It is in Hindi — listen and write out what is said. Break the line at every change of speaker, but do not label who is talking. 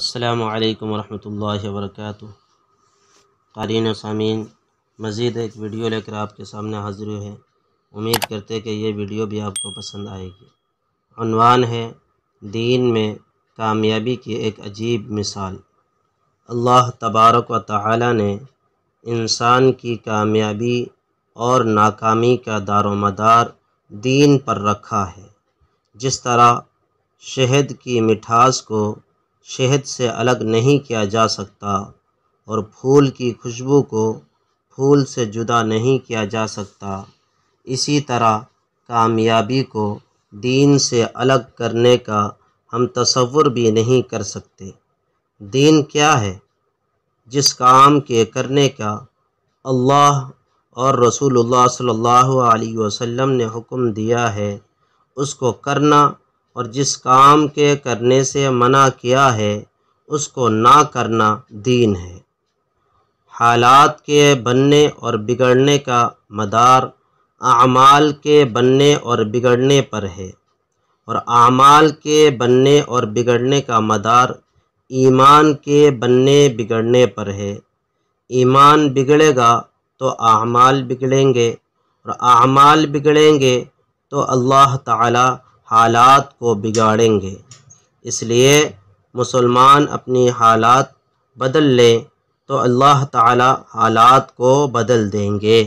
अल्लाम वरहमल वरक कालीन सामीन मज़ीद एक वीडियो लेकर आपके सामने हाजिर हुए हैं उम्मीद करते कि ये वीडियो भी आपको पसंद आएगी अनवान है दीन में कामयाबी की एक अजीब मिसाल अल्लाह तबारक व ताली ने इंसान की कामयाबी और नाकामी का दारोमदार दीन पर रखा है जिस तरह शहद की मिठास को शहद से अलग नहीं किया जा सकता और फूल की खुशबू को फूल से जुदा नहीं किया जा सकता इसी तरह कामयाबी को दीन से अलग करने का हम तस्वुर भी नहीं कर सकते दीन क्या है जिस काम के करने का अल्लाह और रसूलुल्लाह सल्लल्लाहु अलैहि वसल्लम ने हुक्म दिया है उसको करना और जिस काम के करने से मना किया है उसको ना करना दीन है हालात के बनने और बिगड़ने का मदार आमाल के बनने और बिगड़ने पर है और आमाल के बनने और बिगड़ने का मदार ईमान के बनने बिगड़ने पर है ईमान बिगड़ेगा तो आमाल बिगड़ेंगे और आमाल बिगड़ेंगे तो अल्लाह ताला हालात को बिगाड़ेंगे इसलिए मुसलमान अपनी हालात बदल लें तो अल्लाह ताला हालात को बदल देंगे